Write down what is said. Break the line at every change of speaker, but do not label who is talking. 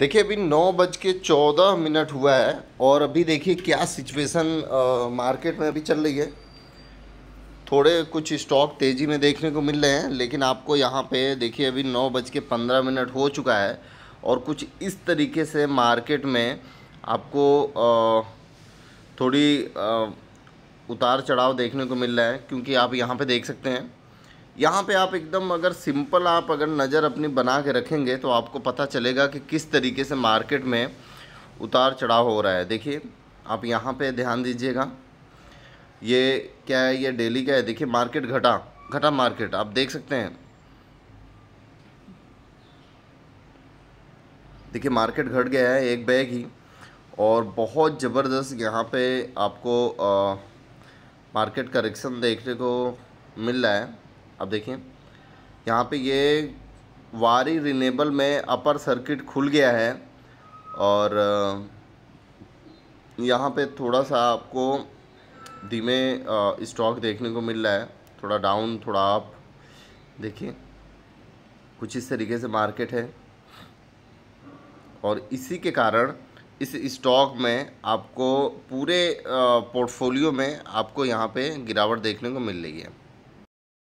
देखिए अभी नौ बज के चौदह मिनट हुआ है और अभी देखिए क्या सिचुएशन मार्केट में अभी चल रही है थोड़े कुछ स्टॉक तेज़ी में देखने को मिल रहे हैं लेकिन आपको यहाँ पे देखिए अभी नौ बज के पंद्रह मिनट हो चुका है और कुछ इस तरीके से मार्केट में आपको थोड़ी उतार चढ़ाव देखने को मिल रहा है क्योंकि आप यहाँ पर देख सकते हैं यहाँ पे आप एकदम अगर सिंपल आप अगर नज़र अपनी बना के रखेंगे तो आपको पता चलेगा कि किस तरीके से मार्केट में उतार चढ़ाव हो रहा है देखिए आप यहाँ पे ध्यान दीजिएगा ये क्या है ये डेली क्या है देखिए मार्केट घटा घटा मार्केट आप देख सकते हैं देखिए मार्केट घट गया है एक बैग ही और बहुत ज़बरदस्त यहाँ पे आपको आ, मार्केट करेक्शन देखने को मिल रहा है अब देखें यहाँ पे ये वारी रिनेबल में अपर सर्किट खुल गया है और यहाँ पे थोड़ा सा आपको धीमे स्टॉक देखने को मिल रहा है थोड़ा डाउन थोड़ा अप देखिए कुछ इस तरीके से मार्केट है और इसी के कारण इस स्टॉक में आपको पूरे पोर्टफोलियो में आपको यहाँ पे गिरावट देखने को मिल रही है